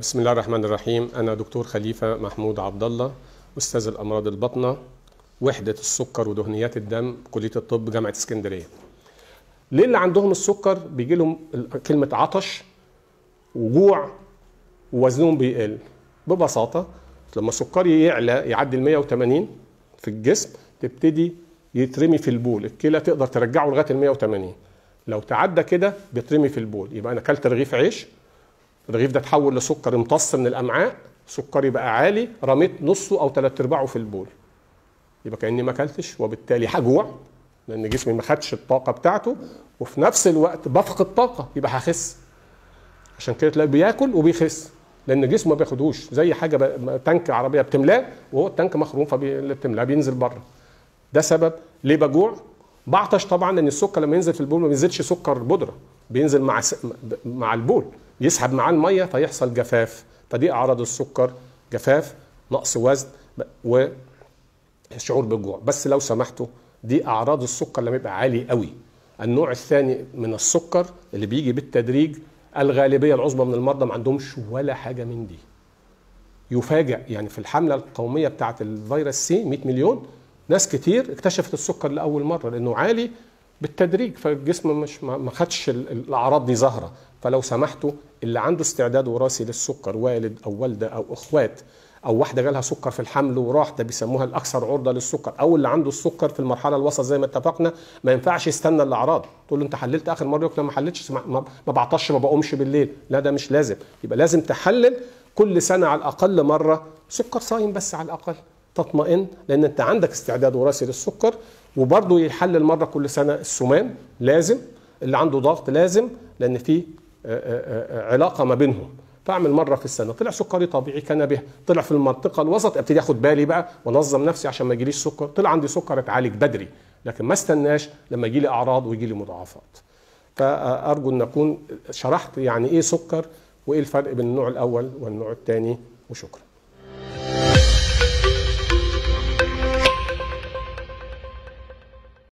بسم الله الرحمن الرحيم أنا دكتور خليفة محمود عبد الله أستاذ الأمراض البطنة وحدة السكر ودهنيات الدم كلية الطب جامعة اسكندرية ليه اللي عندهم السكر بيجي لهم كلمة عطش وجوع ووزنهم بيقل ببساطة لما سكري يعلى يعدي ال 180 في الجسم تبتدي يترمي في البول الكلى تقدر ترجعه لغايه ال 180 لو تعدى كده بيترمي في البول يبقى انا اكلت رغيف عيش الرغيف ده اتحول لسكر امتص من الامعاء سكري بقى عالي رميت نصه او ثلاث ارباعه في البول يبقى كاني ما اكلتش وبالتالي هجوع لان جسمي ما خدش الطاقه بتاعته وفي نفس الوقت بفقد طاقه يبقى هخس عشان كده تلاقي بياكل وبيخس لان جسمه ما بياخدوش زي حاجه تانك عربيه بتملاه وهو التانك مخروم فبتملاه بينزل بره ده سبب ليه بجوع بعطش طبعا لان السكر لما ينزل في البول ما بينزلش سكر بودره بينزل مع س... مع البول يسحب معاه الميه فيحصل جفاف فدي اعراض السكر جفاف نقص وزن وشعور بالجوع بس لو سمحتوا دي اعراض السكر لما يبقى عالي قوي النوع الثاني من السكر اللي بيجي بالتدريج الغالبيه العظمى من المرضى ما عندهمش ولا حاجه من دي يفاجئ يعني في الحمله القوميه بتاعه الفيروس سي 100 مليون ناس كتير اكتشفت السكر لاول مره لانه عالي بالتدريج فالجسم مش ما خدش الاعراض دي ظاهره فلو سمحتوا اللي عنده استعداد وراثي للسكر والد او والده او اخوات او واحده جالها سكر في الحمل وراح ده بيسموها الاكثر عرضه للسكر او اللي عنده السكر في المرحله الوسط زي ما اتفقنا ما ينفعش يستنى الاعراض تقول له انت حللت اخر مره يقول ما حللتش ما بعطش ما بقومش بالليل لا ده مش لازم يبقى لازم تحلل كل سنه على الاقل مره سكر صايم بس على الاقل تطمئن لان انت عندك استعداد وراثي للسكر وبرضه يحلل مره كل سنه السمان لازم اللي عنده ضغط لازم لان في علاقه ما بينهم فاعمل مره في السنه طلع سكري طبيعي كان به طلع في المنطقه الوسط ابتدي اخد بالي بقى وانظم نفسي عشان ما يجيليش سكر طلع عندي سكر اتعالج بدري لكن ما استناش لما يجي لي اعراض ويجي لي مضاعفات فارجو ان اكون شرحت يعني ايه سكر وايه الفرق بين النوع الاول والنوع الثاني وشكرا